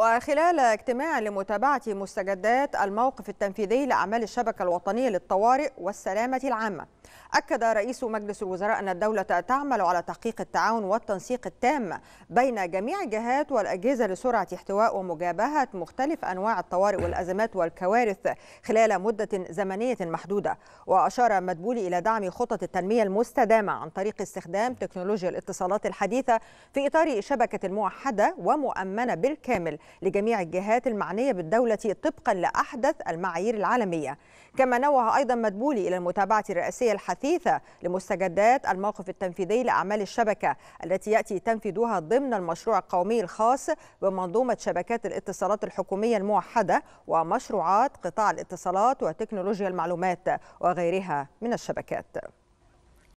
وخلال اجتماع لمتابعة مستجدات الموقف التنفيذي لأعمال الشبكة الوطنية للطوارئ والسلامة العامة أكد رئيس مجلس الوزراء أن الدولة تعمل على تحقيق التعاون والتنسيق التام بين جميع الجهات والأجهزة لسرعة احتواء ومجابهة مختلف أنواع الطوارئ والأزمات والكوارث خلال مدة زمنية محدودة وأشار مدبولي إلى دعم خطط التنمية المستدامة عن طريق استخدام تكنولوجيا الاتصالات الحديثة في إطار شبكة موحدة ومؤمنة بالكامل لجميع الجهات المعنية بالدولة طبقا لأحدث المعايير العالمية كما نوه أيضا مدبولي إلى المتابعة الرئاسية الحثيثة لمستجدات الموقف التنفيذي لأعمال الشبكة التي يأتي تنفيذها ضمن المشروع القومي الخاص بمنظومة شبكات الاتصالات الحكومية الموحدة ومشروعات قطاع الاتصالات وتكنولوجيا المعلومات وغيرها من الشبكات